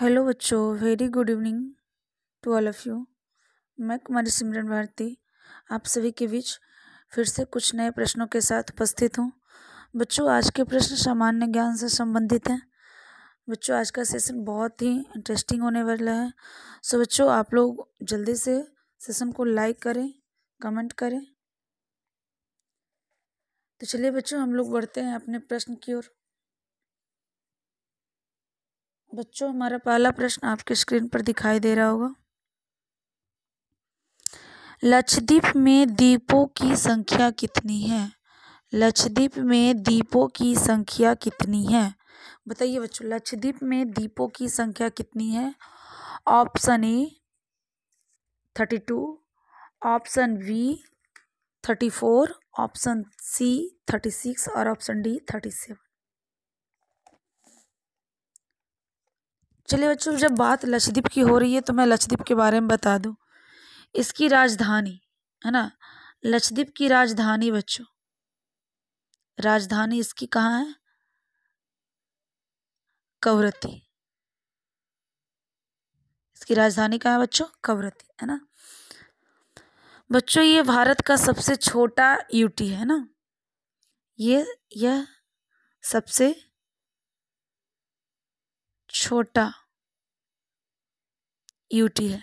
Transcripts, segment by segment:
Hello बच्चों very good evening to all of you मैं कुमारी सिमरन भारती आप सभी के बीच फिर से कुछ नए प्रश्नों के साथ उपस्थित हूँ बच्चों आज के प्रश्न सामान्य ज्ञान से संबंधित हैं बच्चों आज का सेशन बहुत ही इंटरेस्टिंग होने वाला है सो बच्चों आप लोग जल्दी से सेशन को लाइक करें कमेंट करें तो चलिए बच्चों हम लोग बढ़ते हैं अपने प्रश्न की ओर बच्चों हमारा पहला प्रश्न आपके स्क्रीन पर दिखाई दे रहा होगा लक्षद्वीप में दीपों की संख्या कितनी है लक्षद्वीप में दीपों की संख्या कितनी है बताइए बच्चों लक्षद्वीप में दीपों की संख्या कितनी है option A thirty two option B thirty four option C thirty six और ऑप्शन डी थर्टी सेवन चलिए बच्चों जब बात लक्षद्वीप की हो रही है तो मैं लक्षद्वीप के बारे में बता दूँ इसकी राजधानी है ना लक्षद्वीप की राजधानी बच्चों राजधानी इसकी कहाँ है कवरती इसकी राजधानी कहाँ है बच्चों कवरती है ना बच्चों ये भारत का सबसे छोटा यूटी है ना ये यह सबसे छोटा यूटी है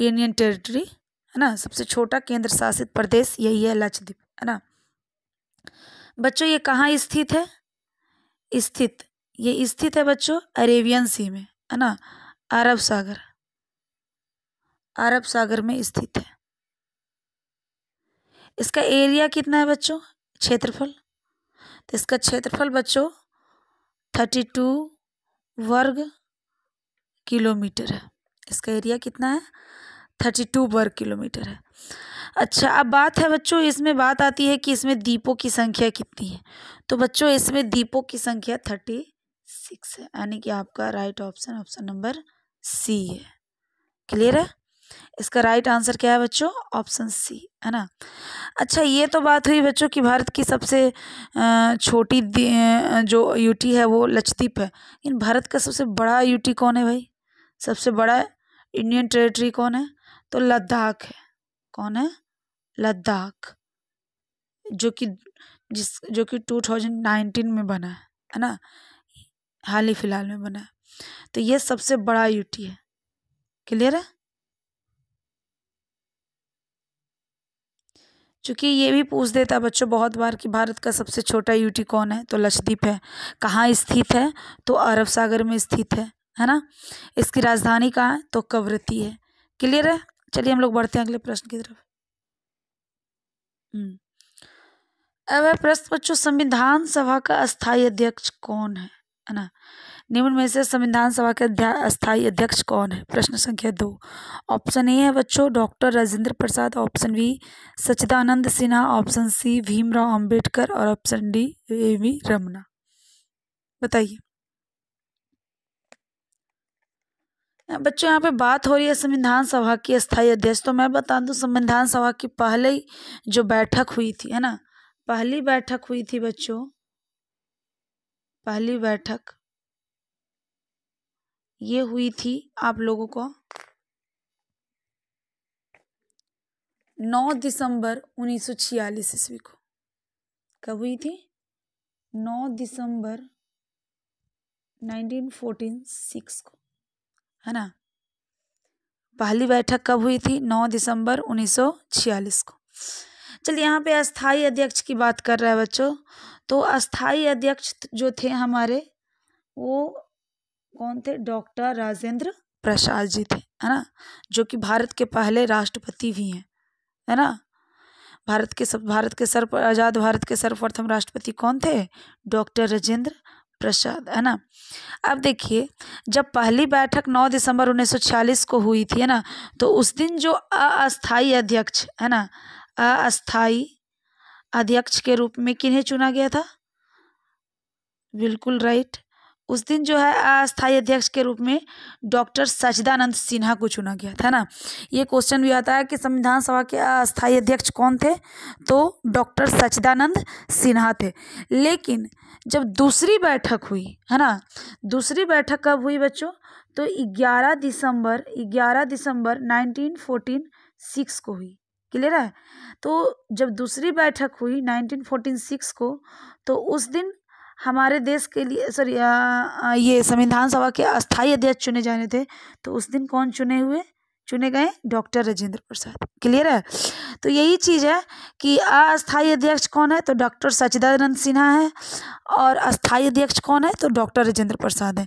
यूनियन टेरिटरी है ना सबसे छोटा केंद्र शासित प्रदेश यही है लक्षद्वीप है ना बच्चों ये कहाँ स्थित है स्थित ये स्थित है बच्चों अरेबियन सी में है ना अरब सागर अरब सागर में स्थित है इसका एरिया कितना है बच्चों क्षेत्रफल तो इसका क्षेत्रफल बच्चों थर्टी टू वर्ग किलोमीटर है इसका एरिया कितना है थर्टी टू वर्ग किलोमीटर है अच्छा अब बात है बच्चों इसमें बात आती है कि इसमें दीपों की संख्या कितनी है तो बच्चों इसमें दीपों की संख्या थर्टी सिक्स है यानी कि आपका right option option number C है क्लियर है इसका राइट आंसर क्या है बच्चों ऑप्शन सी है ना अच्छा ये तो बात हुई बच्चों कि भारत की सबसे छोटी जो यूटी है वो लक्षद्वीप है लेकिन भारत का सबसे बड़ा यूटी कौन है भाई सबसे बड़ा इंडियन टेरेटरी कौन है तो लद्दाख है कौन है लद्दाख जो कि जिस जो कि टू थाउजेंड नाइनटीन में बना है है ना हाल ही फिलहाल में बना है तो ये सबसे बड़ा यूटी है क्लियर है चूँकि ये भी पूछ देता है बच्चों बहुत बार कि भारत का सबसे छोटा यूटी कौन है तो लक्षद्वीप है कहाँ स्थित है तो अरब सागर में स्थित है है ना इसकी राजधानी कहाँ है तो कवरती है क्लियर है चलिए हम लोग बढ़ते हैं अगले प्रश्न की तरफ हम्म। अब है प्रश्न बच्चों संविधान सभा का अस्थाई अध्यक्ष कौन है है ना निम्न में से संविधान सभा के अस्थायी अध्यक्ष कौन है प्रश्न संख्या दो ऑप्शन ए है बच्चों doctor Rajendra Prasad option B Sachidanand Sinha option C Bhimrao Ambedkar और option D A V Ramana बताइए बच्चों यहाँ पे बात हो रही है संविधान सभा की स्थायी अध्यक्ष तो मैं बता दूँ तो संविधान सभा की पहले ही जो बैठक हुई थी है ना पहली बैठक हुई थी बच्चों पहली बैठक ये हुई थी आप लोगों को 9 दिसंबर उन्नीस सौ छियालीस ईस्वी को कब हुई थी 9 दिसंबर फोर्टीन सिक्स को है ना पहली बैठक कब हुई थी नौ दिसंबर उन्नीस सौ छियालीस को चलिए यहाँ पे अस्थाई अध्यक्ष की बात कर रहा है बच्चों तो अस्थाई अध्यक्ष जो थे हमारे वो कौन थे डॉक्टर राजेंद्र प्रसाद जी थे है ना जो कि भारत के पहले राष्ट्रपति भी हैं है ना भारत के सब भारत के सर्व आज़ाद भारत के सर्वप्रथम राष्ट्रपति कौन थे डॉक्टर राजेंद्र प्रसाद है ना अब देखिए जब पहली बैठक 9 दिसंबर 1946 को हुई थी है ना तो उस दिन जो अस्थाई अध्यक्ष है ना अस्थाई अध्यक्ष के रूप में किन्हें चुना गया था बिल्कुल राइट उस दिन जो है अस्थाई अध्यक्ष के रूप में डॉक्टर सचिदानंद सिन्हा को चुना गया था ना ये क्वेश्चन भी आता है कि संविधान सभा के अस्थाई अध्यक्ष कौन थे तो डॉक्टर सचिदानंद सिन्हा थे लेकिन जब दूसरी बैठक हुई है ना दूसरी बैठक कब हुई बच्चों तो 11 दिसंबर 11 दिसंबर 1914 सिक्स को हुई क्लियर है तो जब दूसरी बैठक हुई 1914 सिक्स को तो उस दिन हमारे देश के लिए सॉरी ये संविधान सभा के अस्थाई अध्यक्ष चुने जाने थे तो उस दिन कौन चुने हुए चुने गए डॉक्टर राजेंद्र प्रसाद क्लियर है तो यही चीज़ है कि अस्थाई अध्यक्ष कौन है तो डॉक्टर सचिदानंद सिन्हा है और अस्थाई अध्यक्ष कौन है तो डॉक्टर राजेंद्र प्रसाद है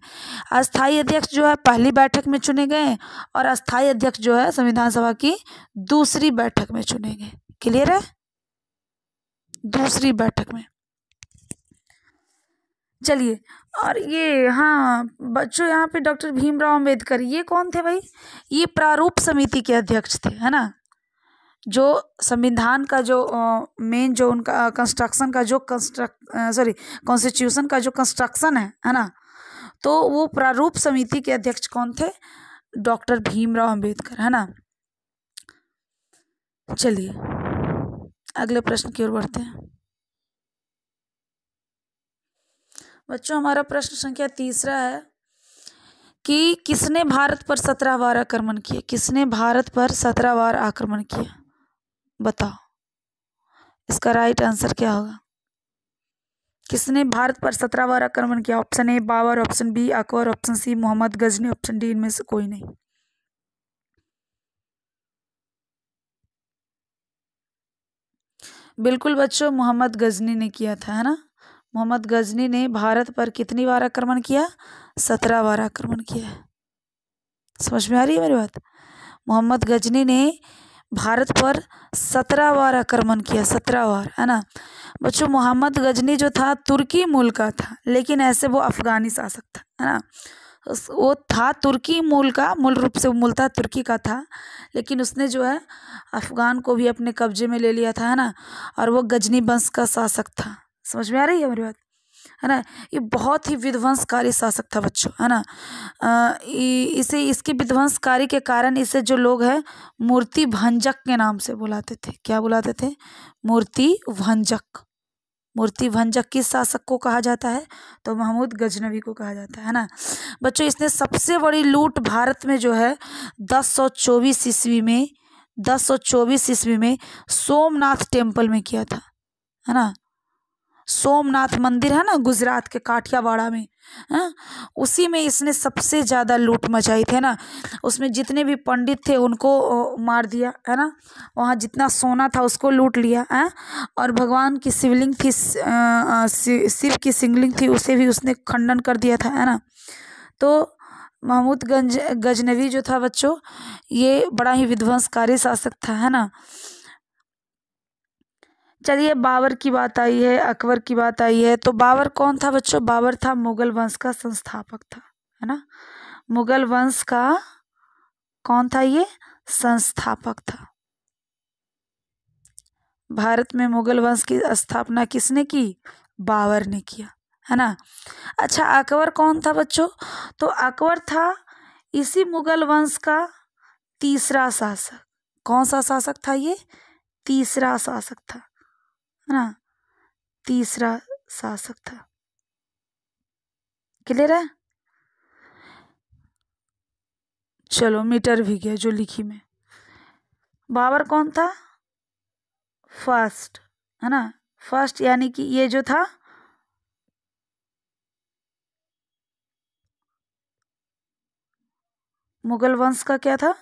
अस्थाई अध्यक्ष जो है पहली बैठक में चुने गए और अस्थाई अध्यक्ष जो है संविधान सभा की दूसरी बैठक में चुने गए क्लियर है दूसरी बैठक में चलिए और ये हाँ बच्चों यहाँ पे डॉक्टर भीमराव अम्बेडकर ये कौन थे भाई ये प्रारूप समिति के अध्यक्ष थे है ना जो संविधान का जो मेन जो उनका कंस्ट्रक्शन का जो कंस्ट्रक्ट सॉरी कॉन्स्टिट्यूशन का जो कंस्ट्रक्शन है है ना तो वो प्रारूप समिति के अध्यक्ष कौन थे डॉक्टर भीमराव अंबेडकर है ना चलिए अगले प्रश्न की ओर बढ़ते हैं बच्चों हमारा प्रश्न संख्या तीसरा है कि किसने भारत पर सत्रह बार आक्रमण किए किसने भारत पर सत्रह बार आक्रमण किया बताओ इसका राइट आंसर क्या होगा किसने भारत पर सत्रह बार आक्रमण किया option A Babar option B Akbar option C Mohammad Ghazni option D इनमें से कोई नहीं बिल्कुल बच्चों मोहम्मद गजनी ने किया था है ना मोहम्मद गजनी ने भारत पर कितनी बार आक्रमण किया सत्रह बार आक्रमण किया है समझ में आ रही है मेरी बात मोहम्मद गजनी ने भारत पर सत्रह बार आक्रमण किया सत्रह बार है ना बच्चों मोहम्मद गजनी जो था तुर्की मूल का था लेकिन ऐसे वो अफगानी शासक था है ना वो था तुर्की मूल का मूल रूप से मूल था तुर्की का था लेकिन उसने जो है अफ़गान को भी अपने कब्जे में ले लिया था है ना और वो गजनी वंश का शासक था समझ में आ रही है मेरी बात है ना ये बहुत ही विध्वंसकारी शासक था बच्चों है ना इसे इसके विध्वंसकारी के कारण इसे जो लोग हैं मूर्ति भंजक के नाम से बुलाते थे क्या बुलाते थे मूर्ति भंजक मूर्ति भंजक किस शासक को कहा जाता है तो महमूद गजनवी को कहा जाता है ना बच्चों इसने सबसे बड़ी लूट भारत में जो है दस सौ चौबीस ईस्वी में दस सौ चौबीस ईस्वी में सोमनाथ टेम्पल में किया था है ना सोमनाथ मंदिर है ना गुजरात के काठियावाड़ा में हाँ उसी में इसने सबसे ज़्यादा लूट मचाई थी है ना उसमें जितने भी पंडित थे उनको मार दिया है ना वहाँ जितना सोना था उसको लूट लिया है हाँ? और भगवान की शिवलिंग थी शिव की शिवलिंग थी उसे भी उसने खंडन कर दिया था है ना तो महमूद गंज गजनवी जो था बच्चों ये बड़ा ही विध्वंसकारी शासक था है ना चलिए बाबर की बात आई है अकबर की बात आई है तो बाबर कौन था बच्चों बाबर था मुगल वंश का संस्थापक था है ना मुगल वंश का कौन था ये संस्थापक था भारत में मुगल वंश की स्थापना किसने की बाबर ने किया है ना अच्छा अकबर कौन था बच्चों तो अकबर था इसी मुगल वंश का तीसरा शासक कौन सा शासक था ये तीसरा शासक था ना तीसरा शासक था क्लियर है चलो मीटर भी गया जो लिखी में बाबर कौन था फर्स्ट है ना फर्स्ट यानी कि ये जो था मुगल वंश का क्या था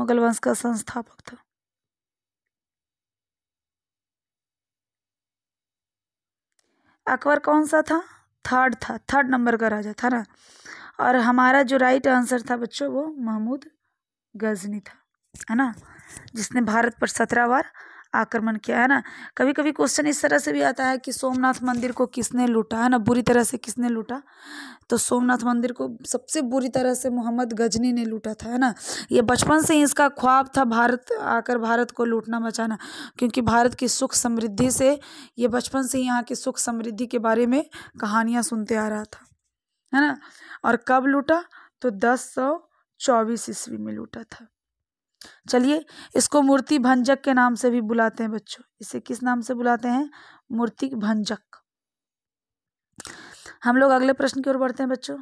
मुगल वंश का संस्थापक था अकबर कौन सा था थर्ड था थर्ड नंबर का राजा था ना और हमारा जो राइट आंसर था बच्चों वो महमूद गजनी था है ना जिसने भारत पर सत्रह बार आक्रमण किया है ना कभी कभी क्वेश्चन इस तरह से भी आता है कि सोमनाथ मंदिर को किसने लूटा है ना बुरी तरह से किसने लूटा तो सोमनाथ मंदिर को सबसे बुरी तरह से मोहम्मद गजनी ने लूटा था है ना ये बचपन से ही इसका ख्वाब था भारत आकर भारत को लूटना बचाना क्योंकि भारत की सुख समृद्धि से ये बचपन से यहाँ की सुख समृद्धि के बारे में कहानियाँ सुनते आ रहा था है ना और कब लूटा तो दस सौ चौबीस ईस्वी में लूटा था चलिए इसको मूर्ति भंजक के नाम से भी बुलाते हैं बच्चों इसे किस नाम से बुलाते हैं मूर्ति भंजक हम लोग अगले प्रश्न की ओर बढ़ते हैं बच्चों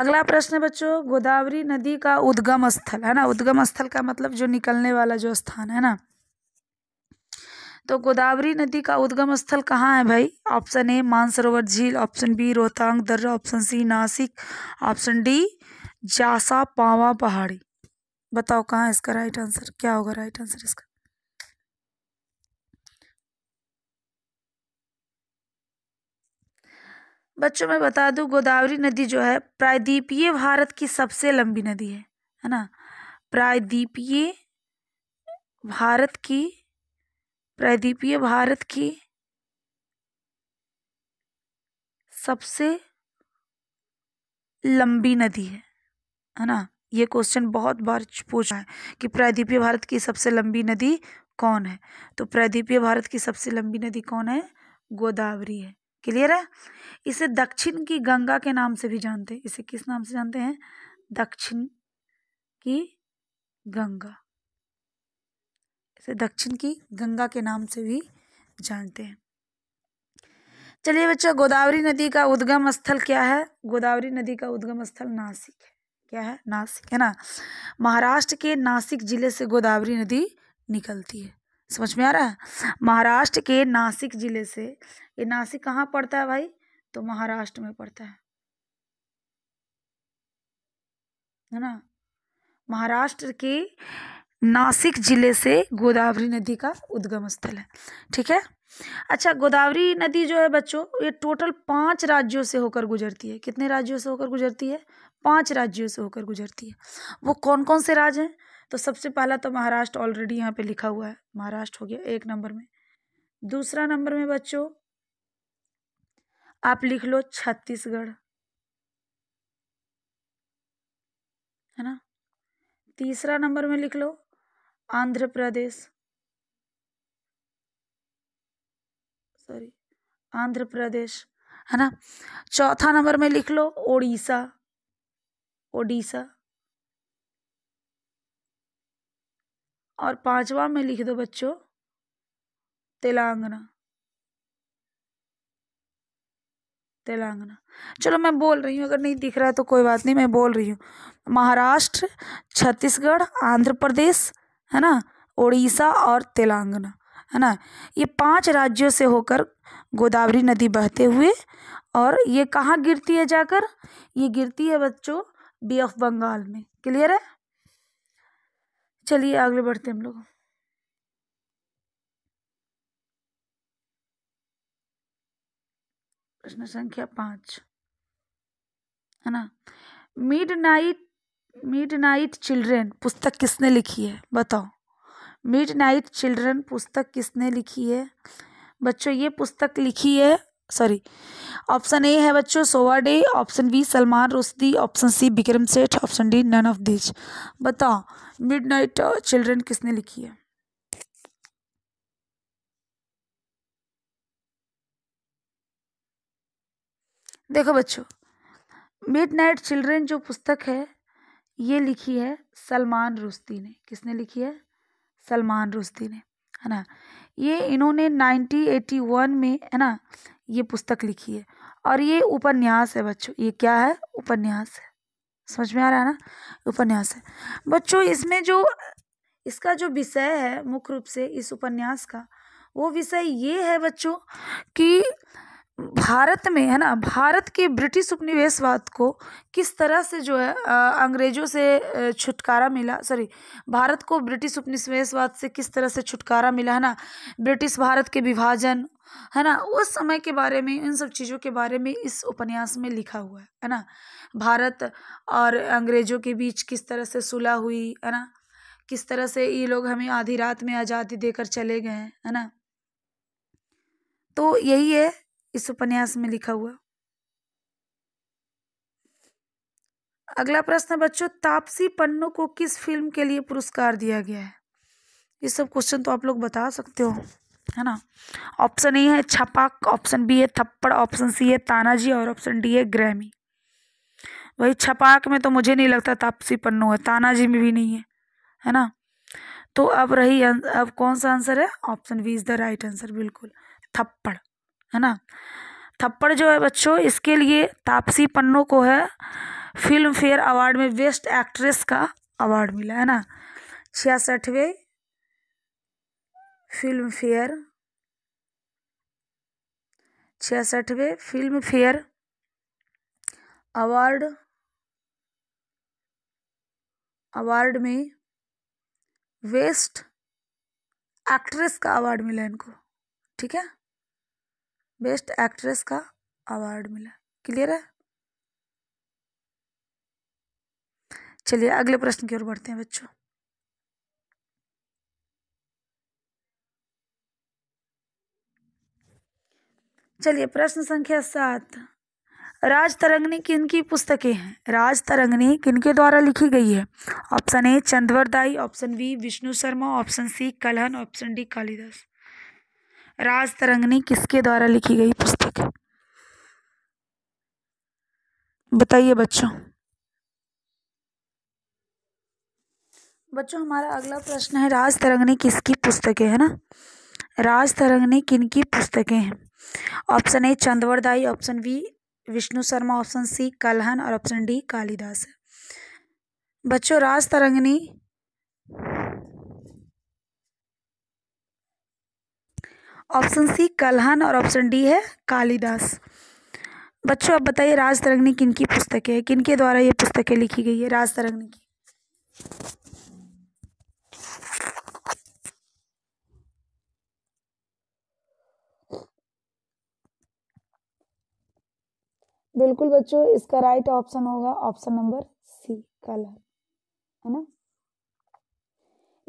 अगला प्रश्न है बच्चों गोदावरी नदी का उद्गम स्थल है ना उद्गम स्थल का मतलब जो निकलने वाला जो स्थान है ना तो गोदावरी नदी का उद्गम स्थल कहाँ है भाई ऑप्शन ए मानसरोवर झील ऑप्शन बी रोहतांग दर्रा option C Nashik option D Jasa Pava पहाड़ी बताओ कहाँ इसका राइट आंसर क्या होगा राइट आंसर इसका बच्चों मैं बता दूं गोदावरी नदी जो है प्रायद्वीपीय भारत की सबसे लंबी नदी है है ना प्रायद्वीपीय भारत की प्रायद्वीपीय भारत की सबसे लंबी नदी है है ना ये क्वेश्चन बहुत बार पूछा है कि प्रायद्वीपीय भारत की सबसे लंबी नदी कौन है तो प्रायद्वीपीय भारत की सबसे लंबी नदी कौन है गोदावरी है क्लियर है इसे दक्षिण की गंगा के नाम से भी जानते हैं इसे किस नाम से जानते हैं दक्षिण की गंगा इसे दक्षिण की गंगा के नाम से भी जानते हैं चलिए बच्चों गोदावरी नदी का उद्गम स्थल क्या है गोदावरी नदी का उद्गम स्थल नासिक है क्या है नासिक है ना महाराष्ट्र के नासिक ज़िले से गोदावरी नदी निकलती है समझ में आ रहा है महाराष्ट्र के नासिक ज़िले से ये नासिक कहाँ पड़ता है भाई तो महाराष्ट्र में पड़ता है है ना महाराष्ट्र के नासिक जिले से गोदावरी नदी का उद्गम स्थल है ठीक है अच्छा गोदावरी नदी जो है बच्चों ये टोटल पांच राज्यों से होकर गुजरती है कितने राज्यों से होकर गुजरती है पांच राज्यों से होकर गुजरती है वो कौन कौन से राज्य हैं तो सबसे पहला तो महाराष्ट्र ऑलरेडी यहाँ पे लिखा हुआ है महाराष्ट्र हो गया एक नंबर में दूसरा नंबर में बच्चों आप लिख लो छत्तीसगढ़ है ना तीसरा नंबर में लिख लो आंध्र प्रदेश सॉरी आंध्र प्रदेश है ना चौथा नंबर में लिख लो ओडिशा ओडिशा और पांचवा में लिख दो बच्चों तेलंगाना तेलंगाना चलो मैं बोल रही हूँ अगर नहीं दिख रहा है तो कोई बात नहीं मैं बोल रही हूँ महाराष्ट्र छत्तीसगढ़ आंध्र प्रदेश है ना उड़ीसा और तेलंगाना है ना ये पांच राज्यों से होकर गोदावरी नदी बहते हुए और ये कहाँ गिरती है जाकर ये गिरती है बच्चों बी ऑफ बंगाल में क्लियर है चलिए आगे बढ़ते हम लोग प्रश्न संख्या पांच है ना midnight midnight children पुस्तक किसने लिखी है बताओ मिड नाइट चिल्ड्रेन पुस्तक किसने लिखी है बच्चों ये पुस्तक लिखी है सॉरी ऑप्शन ए है बच्चों Shobhaa De option B Salman Rushdie option C Vikram Seth option D none of these बताओ मिडनाइट चिल्ड्रन किसने लिखी है देखो बच्चों मिडनाइट चिल्ड्रन जो पुस्तक है ये लिखी है सलमान रुश्ती ने किसने लिखी है सलमान रुश्ती ने है ना ये इन्होंने नाइनटीन एटी वन में है ना ये पुस्तक लिखी है और ये उपन्यास है बच्चों ये क्या है उपन्यास है समझ में आ रहा है ना उपन्यास है बच्चों इसमें जो इसका जो विषय है मुख्य रूप से इस उपन्यास का वो विषय ये है बच्चों कि भारत में है ना भारत के ब्रिटिश उपनिवेशवाद को किस तरह से जो है अंग्रेजों से छुटकारा मिला सॉरी भारत को ब्रिटिश उपनिवेशवाद से किस तरह से छुटकारा मिला है ना ब्रिटिश भारत के विभाजन है ना उस समय के बारे में इन सब चीज़ों के बारे में इस उपन्यास में लिखा हुआ है है ना भारत और अंग्रेज़ों के बीच किस तरह से सुलह हुई है ना किस तरह से ये लोग हमें आधी रात में आज़ादी देकर चले गए हैं है ना तो यही है इस उपन्यास में लिखा हुआ अगला प्रश्न है बच्चों तापसी पन्नू को किस फिल्म के लिए पुरस्कार दिया गया है ये सब क्वेश्चन तो आप लोग बता सकते हो है ना ऑप्शन ए है छपाक ऑप्शन बी है थप्पड़ ऑप्शन सी है तानाजी और ऑप्शन डी है ग्रहमी वही छपाक में तो मुझे नहीं लगता तापसी पन्नू है तानाजी में भी नहीं है है ना तो अब रही अं-, अब कौन सा आंसर है option B is the right answer बिल्कुल थप्पड़ है ना थप्पड़ जो है बच्चों इसके लिए तापसी पन्नू को है फिल्म फेयर अवार्ड में बेस्ट एक्ट्रेस का अवार्ड मिला है ना छियासठवें फिल्म फेयर छियासठवें फिल्म फेयर अवार्ड अवार्ड में वेस्ट एक्ट्रेस का अवार्ड मिला इनको ठीक है बेस्ट एक्ट्रेस का अवार्ड मिला क्लियर है चलिए अगले प्रश्न की ओर बढ़ते हैं बच्चों चलिए प्रश्न संख्या सात राज तरंगनी किन की पुस्तकें हैं राज तरंगनी किनके द्वारा लिखी गई है option A Chandbardai option B Vishnu Sharma option C Kalhana option D Kalidasa Rajatarangini किसके द्वारा लिखी गई पुस्तक है बताइए बच्चों बच्चों हमारा अगला प्रश्न है राज तरंगनी किसकी पुस्तकें है ना राज तरंगनी किन की पुस्तकें हैं option A Chandbardai option B Vishnu Sharma option C Kalhana और ऑप्शन डी कालिदास बच्चों राज तरंगनी ऑप्शन सी कलहन और ऑप्शन डी है कालिदास बच्चों अब बताइए राज तरंगनी किन की पुस्तकें हैं किन के द्वारा ये पुस्तकें लिखी गई है राज तरंगनी की बिल्कुल बच्चों इसका राइट ऑप्शन होगा ऑप्शन नंबर सी कलहन है ना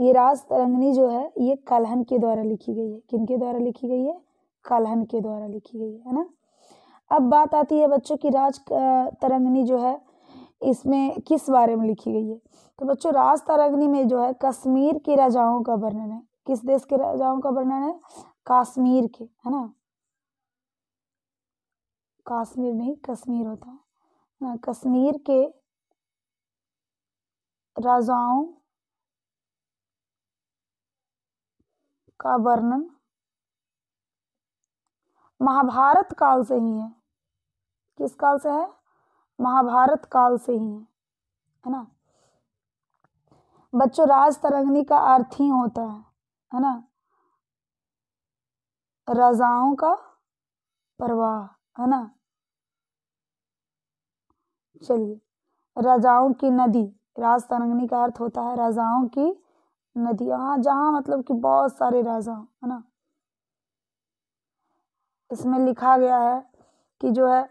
ये राज तरंगनी जो है ये कलहन के द्वारा लिखी गई है किनके द्वारा लिखी गई है कलहन के द्वारा लिखी गई है ना अब बात आती है बच्चों की राज तरंगनी जो है इसमें किस बारे में लिखी गई है तो बच्चों राज तरंगनी में जो है कश्मीर के राजाओं का वर्णन है किस देश के राजाओं का वर्णन है कश्मीर के है ना काश्मीर नहीं कश्मीर होता है कश्मीर के राजाओं का वर्णन महाभारत काल से ही है किस काल से है महाभारत काल से ही है है ना बच्चों राज तरंगनी का अर्थ ही होता है है ना राजाओं का परवाह है ना चलिए राजाओं की नदी राज तरंगनी का अर्थ होता है राजाओं की नदी हाँ जहाँ मतलब कि बहुत सारे राजा है ना इसमें लिखा गया है कि जो है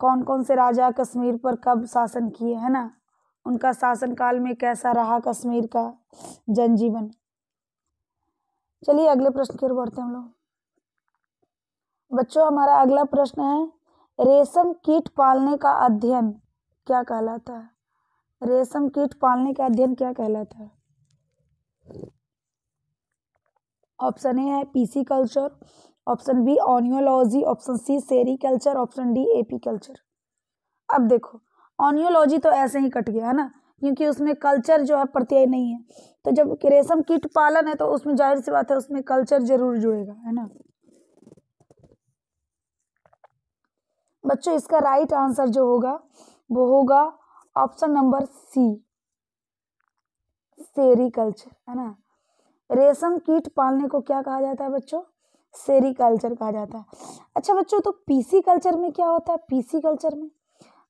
कौन कौन से राजा कश्मीर पर कब शासन किए है ना उनका शासन काल में कैसा रहा कश्मीर का जनजीवन चलिए अगले प्रश्न की ओर बढ़ते हम लोग बच्चों हमारा अगला प्रश्न है रेशम कीट पालने का अध्ययन क्या कहलाता है रेशम कीट पालने का अध्ययन क्या कहलाता है ऑप्शन ए है pisciculture option B oenology option C sericulture option D apiculture अब देखो ऑनियोलॉजी तो ऐसे ही कट गया है ना क्योंकि उसमें कल्चर जो है प्रत्यय नहीं है तो जब रेशम कीट पालन है तो उसमें जाहिर सी बात है उसमें कल्चर जरूर जुड़ेगा है ना बच्चों इसका राइट आंसर जो होगा वो होगा ऑप्शन नंबर सी सेरिकल्चर है ना रेशम कीट पालने को क्या कहा जाता है बच्चों सेरिकल्चर कहा जाता है अच्छा बच्चों तो पीसी कल्चर में क्या होता है पीसी कल्चर में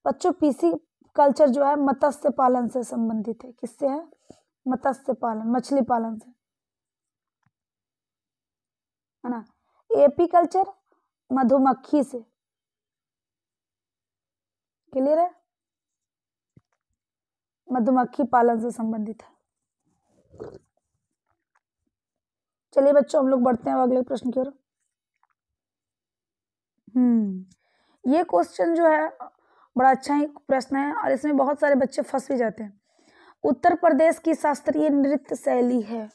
बच्चों पीसी कल्चर जो है मत्स्य पालन से संबंधित है किससे है मत्स्य पालन मछली पालन से है ना एपी कल्चर मधुमक्खी से क्लियर है मधुमक्खी पालन से संबंधित है चलिए बच्चों हम लोग बढ़ते हैं अगले प्रश्न की ओर हम्म ये क्वेश्चन जो है बड़ा अच्छा ही प्रश्न है और इसमें बहुत सारे बच्चे फंस भी जाते हैं उत्तर प्रदेश की शास्त्रीय नृत्य शैली है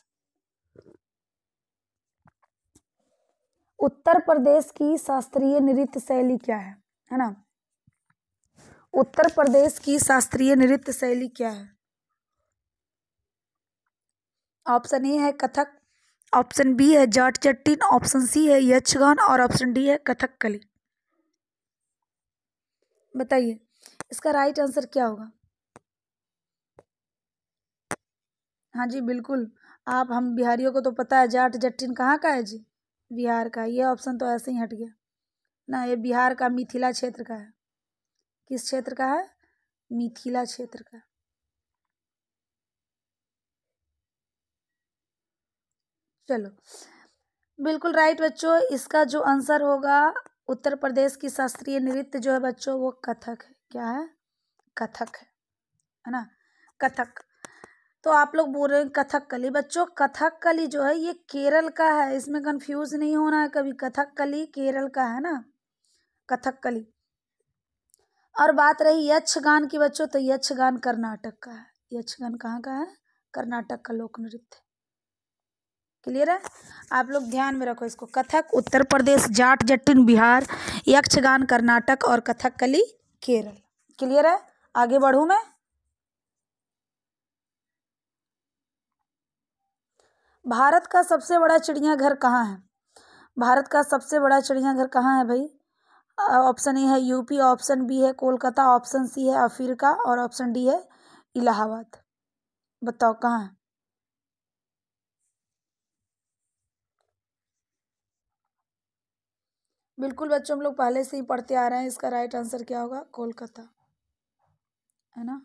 उत्तर प्रदेश की शास्त्रीय नृत्य शैली क्या है है ना उत्तर प्रदेश की शास्त्रीय नृत्य शैली क्या है ऑप्शन ए है कथक ऑप्शन बी है जाट चट्टीन ऑप्शन सी है यक्षगान और ऑप्शन डी है कथक कली बताइए इसका राइट आंसर क्या होगा हाँ जी बिल्कुल आप हम बिहारियों को तो पता है जाट जटिन कहाँ का है जी बिहार का ये ऑप्शन तो ऐसे ही हट गया ना ये बिहार का मिथिला क्षेत्र का है किस क्षेत्र का है मिथिला क्षेत्र का चलो बिल्कुल राइट बच्चों इसका जो आंसर होगा उत्तर प्रदेश की शास्त्रीय नृत्य जो है बच्चों वो कथक है क्या है कथक है है ना कथक तो आप लोग बोल रहे हैं कथक कली बच्चों कथक कली जो है ये केरल का है इसमें कंफ्यूज नहीं होना है कभी कथक कली केरल का है ना कथक कली और बात रही यक्षगान की बच्चों तो यक्षगान कर्नाटक का है यक्षगान कहाँ का है कर्नाटक का लोक नृत्य क्लियर है आप लोग ध्यान में रखो इसको कथक उत्तर प्रदेश जाट जटिन बिहार यक्षगान कर्नाटक और कथक कली केरल क्लियर है आगे बढ़ू मैं भारत का सबसे बड़ा चिड़ियाघर कहाँ है भारत का सबसे बड़ा चिड़ियाघर कहाँ है भाई ऑप्शन ए है यूपी ऑप्शन बी है कोलकाता ऑप्शन सी है अफ्रीका और ऑप्शन डी है इलाहाबाद बताओ कहाँ है बिल्कुल बच्चों हम लोग पहले से ही पढ़ते आ रहे हैं इसका राइट आंसर क्या होगा कोलकाता है ना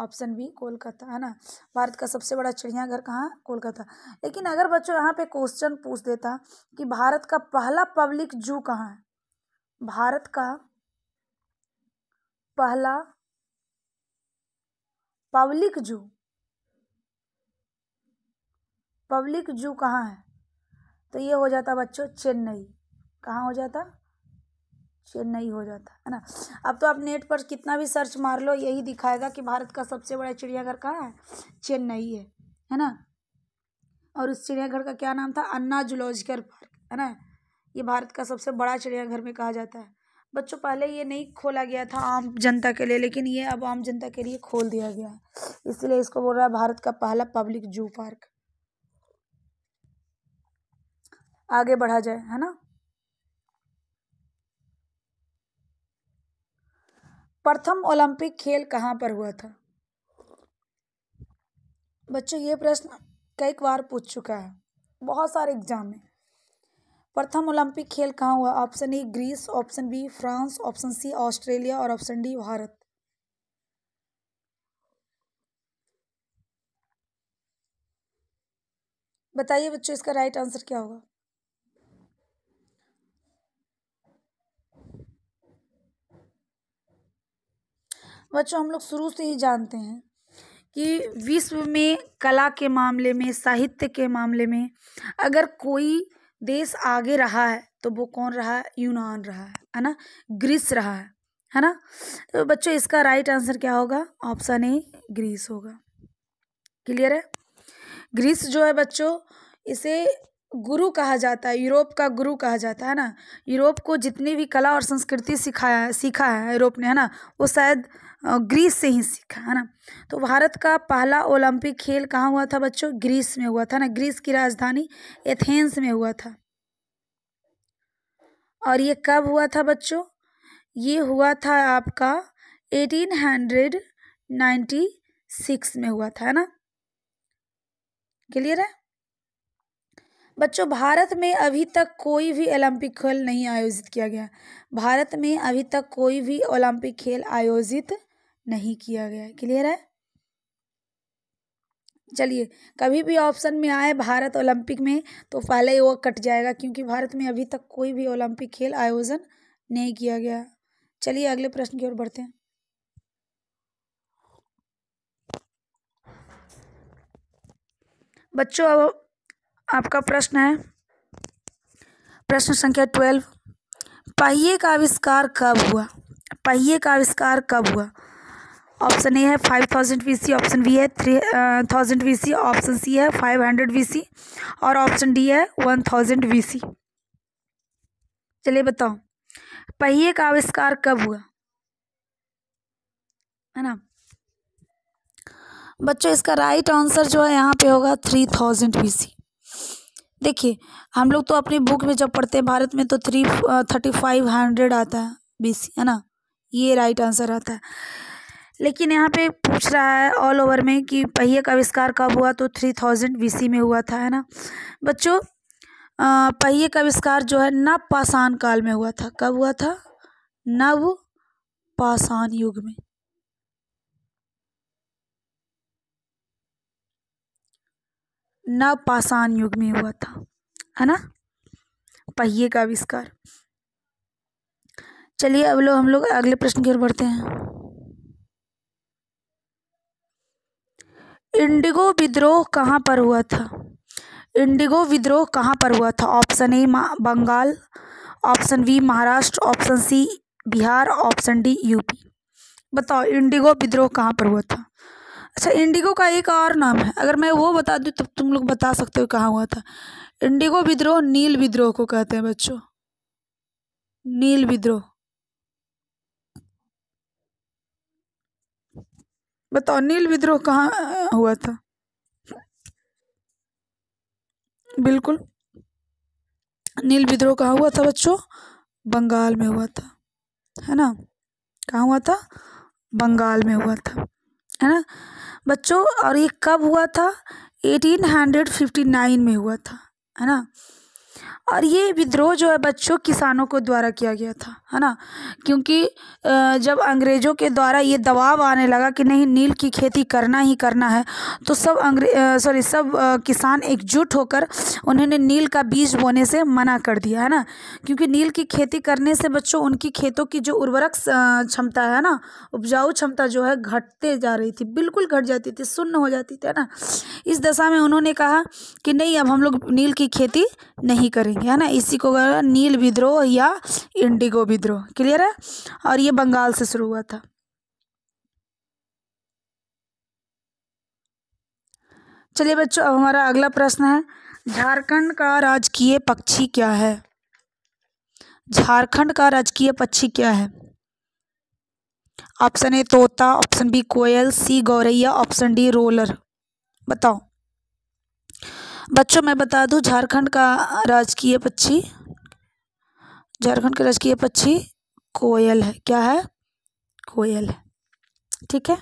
ऑप्शन बी कोलकाता है ना भारत का सबसे बड़ा चिड़ियाघर कहाँ कोलकाता लेकिन अगर बच्चों यहाँ पे क्वेश्चन पूछ देता कि भारत का पहला पब्लिक जू कहाँ है भारत का पहला पब्लिक जू पब्लिक जू कहाँ है तो ये हो जाता बच्चों चेन्नई कहाँ हो जाता चेन्नई हो जाता है ना अब तो आप नेट पर कितना भी सर्च मार लो यही दिखाएगा कि भारत का सबसे बड़ा चिड़ियाघर कहाँ है चेन्नई है है ना और उस चिड़ियाघर का क्या नाम था अन्ना जुलॉजिकल पार्क है ना ये भारत का सबसे बड़ा चिड़ियाघर में कहा जाता है बच्चों पहले ये नहीं खोला गया था आम जनता के लिए लेकिन ये अब आम जनता के लिए खोल दिया गया है इसलिए इसको बोल रहा है भारत का पहला पब्लिक जू पार्क आगे बढ़ा जाए है ना प्रथम ओलंपिक खेल कहाँ पर हुआ था बच्चों ये प्रश्न कई बार पूछ चुका है बहुत सारे एग्जाम में प्रथम ओलंपिक खेल कहाँ हुआ option A Greece option B France option C Australia और ऑप्शन डी भारत बताइए बच्चों इसका राइट आंसर क्या होगा बच्चों हम लोग शुरू से ही जानते हैं कि विश्व में कला के मामले में साहित्य के मामले में अगर कोई देश आगे रहा है तो वो कौन रहा है यूनान रहा है है ना ग्रीस रहा है है ना तो बच्चों इसका राइट आंसर क्या होगा ऑप्शन ए ग्रीस होगा क्लियर है ग्रीस जो है बच्चों इसे गुरु कहा जाता है यूरोप का गुरु कहा जाता है ना यूरोप को जितनी भी कला और संस्कृति सिखाया सीखा है यूरोप ने है ना वो शायद ग्रीस से ही सीखा है ना तो भारत का पहला ओलंपिक खेल कहाँ हुआ था बच्चों ग्रीस में हुआ था ना ग्रीस की राजधानी एथेंस में हुआ था और ये कब हुआ था बच्चों ये हुआ था आपका एटीन हंड्रेड नाइन्टी सिक्स में हुआ था है ना क्लियर है बच्चों भारत में अभी तक कोई भी ओलंपिक खेल नहीं आयोजित किया गया भारत में अभी तक कोई भी ओलंपिक खेल आयोजित नहीं किया गया है क्लियर है चलिए कभी भी ऑप्शन में आए भारत ओलंपिक में तो पहले वो कट जाएगा क्योंकि भारत में अभी तक कोई भी ओलंपिक खेल आयोजन नहीं किया गया चलिए अगले प्रश्न की ओर बढ़ते हैं बच्चों अब आपका प्रश्न है प्रश्न संख्या ट्वेल्व पहिए का आविष्कार कब हुआ पहिए का आविष्कार कब हुआ ऑप्शन ए है five thousand B C option B है three thousand B C option C है फाइव हंड्रेड वी सी और ऑप्शन डी है वन थाउजेंड वी सी चलिए बताओ पहिए का आविष्कार कब हुआ है ना बच्चों इसका राइट आंसर जो है यहाँ पे होगा थ्री थाउजेंड बी सी देखिए हम लोग तो अपनी बुक में जब पढ़ते हैं भारत में तो थ्री थर्टी फाइव हंड्रेड आता है बी सी है ना ये राइट आंसर आता है लेकिन यहाँ पे पूछ रहा है ऑल ओवर में कि पहिए का आविष्कार कब हुआ तो थ्री थाउजेंड बी में हुआ था है ना बच्चों पहिए का आविष्कार जो है नव पाषाण काल में हुआ था कब हुआ था नव पाषाण युग में नव पाषाण युग में हुआ था है ना पहिए का आविष्कार चलिए अब लोग हम लोग अगले प्रश्न की ओर बढ़ते हैं इंडिगो विद्रोह कहाँ पर हुआ था इंडिगो विद्रोह कहाँ पर हुआ था option A Bengal option B Maharashtra option C Bihar option D UP बताओ इंडिगो विद्रोह कहाँ पर हुआ था अच्छा इंडिगो का एक और नाम है अगर मैं वो बता दूँ तब तुम लोग बता सकते हो कहाँ हुआ था इंडिगो विद्रोह नील विद्रोह को कहते हैं बच्चों नील विद्रोह बताओ नील विद्रोह कहाँ हुआ था बिल्कुल नील विद्रोह कहाँ हुआ था बच्चों बंगाल में हुआ था है ना कहाँ हुआ था बंगाल में हुआ था है ना बच्चों और ये कब हुआ था 1859 में हुआ था है ना और ये विद्रोह जो है बच्चों किसानों को द्वारा किया गया था है ना क्योंकि जब अंग्रेज़ों के द्वारा ये दबाव आने लगा कि नहीं नील की खेती करना ही करना है तो सब अंग्रे सॉरी सब किसान एकजुट होकर उन्होंने नील का बीज बोने से मना कर दिया है ना क्योंकि नील की खेती करने से बच्चों उनकी खेतों की जो उर्वरक क्षमता है ना उपजाऊ क्षमता जो है घटते जा रही थी बिल्कुल घट जाती थी सुन्न हो जाती थी है ना इस दशा में उन्होंने कहा कि नहीं अब हम लोग नील की खेती नहीं करें है ना इसी को नील विद्रोह या इंडिगो विद्रोह क्लियर है और ये बंगाल से शुरू हुआ था चलिए बच्चों अब हमारा अगला प्रश्न है झारखंड का राजकीय पक्षी क्या है झारखंड का राजकीय पक्षी क्या है ऑप्शन ए तोता ऑप्शन बी कोयल सी गौरैया ऑप्शन डी रोलर बताओ बच्चों मैं बता दूं झारखंड का राजकीय पक्षी झारखंड का राजकीय पक्षी कोयल है क्या है कोयल है ठीक है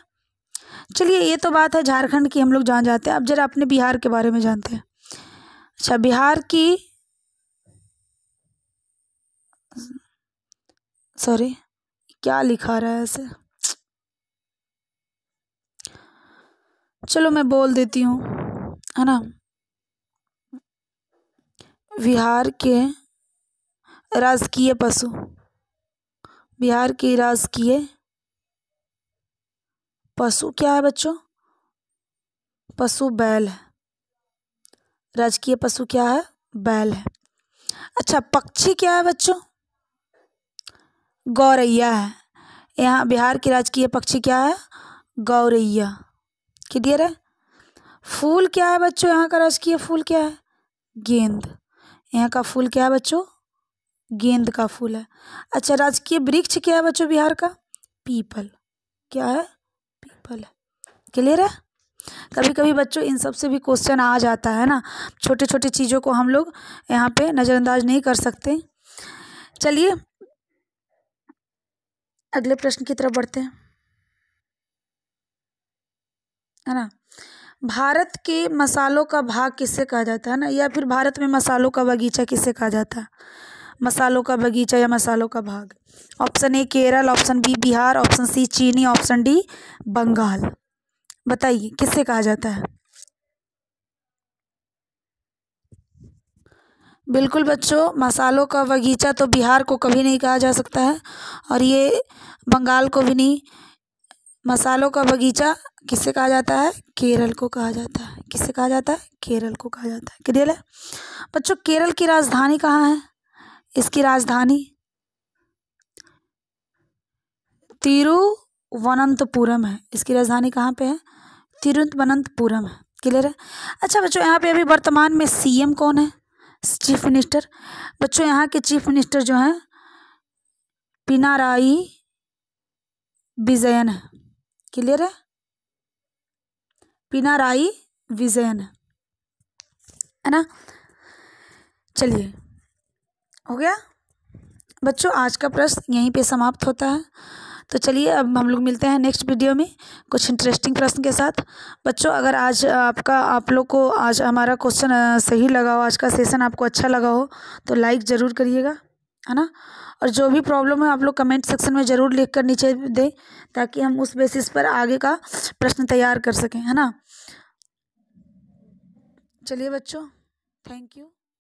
चलिए ये तो बात है झारखंड की हम लोग जहाँ जाते हैं अब जरा अपने बिहार के बारे में जानते हैं अच्छा बिहार की सॉरी क्या लिखा रहा है ऐसे चलो मैं बोल देती हूँ है ना बिहार के राजकीय पशु बिहार की राजकीय पशु क्या है बच्चों पशु बैल है राजकीय पशु क्या है बैल है अच्छा पक्षी क्या है बच्चों गौरैया है यहाँ बिहार की राजकीय पक्षी क्या है गौरैया क्लियर है फूल क्या है बच्चों यहाँ का राजकीय फूल क्या है गेंद यहाँ का फूल क्या है बच्चों गेंद का फूल है अच्छा राजकीय वृक्ष क्या है बच्चों बिहार का पीपल क्या है पीपल है क्लियर है कभी कभी बच्चों इन सब से भी क्वेश्चन आ जाता है ना छोटे छोटे चीज़ों को हम लोग यहाँ पे नज़रअंदाज नहीं कर सकते चलिए अगले प्रश्न की तरफ बढ़ते हैं है ना भारत के मसालों का भाग किसे कहा जाता है ना या फिर भारत में मसालों का बगीचा किसे कहा जाता है मसालों का बगीचा या मसालों का भाग option A Kerala option B Bihar option C चीनी ऑप्शन डी बंगाल बताइए किससे कहा जाता है बिल्कुल बच्चों मसालों का बगीचा तो बिहार को कभी नहीं कहा जा सकता है और ये बंगाल को भी नहीं मसालों का बगीचा किसे कहा जाता है केरल को कहा जाता है किसे कहा जाता है केरल को कहा जाता है क्लियर है बच्चों केरल की राजधानी कहाँ है इसकी राजधानी तिरुवनंतपुरम है इसकी राजधानी कहाँ पे है तिरुवनंतपुरम है क्लियर है अच्छा बच्चों यहाँ पे अभी वर्तमान में सीएम कौन है चीफ मिनिस्टर बच्चों यहाँ के चीफ मिनिस्टर जो हैं पिनाराई विजयन है क्लियर है पिनाराई विजयन है ना चलिए हो गया बच्चों आज का प्रश्न यहीं पे समाप्त होता है तो चलिए अब हम लोग मिलते हैं नेक्स्ट वीडियो में कुछ इंटरेस्टिंग प्रश्न के साथ बच्चों अगर आज आपका आप लोग को आज हमारा क्वेश्चन सही लगा हो आज का सेशन आपको अच्छा लगा हो तो लाइक ज़रूर करिएगा है ना और जो भी प्रॉब्लम है आप लोग कमेंट सेक्शन में ज़रूर लिख कर नीचे दें ताकि हम उस बेसिस पर आगे का प्रश्न तैयार कर सकें है ना चलिए बच्चों थैंक यू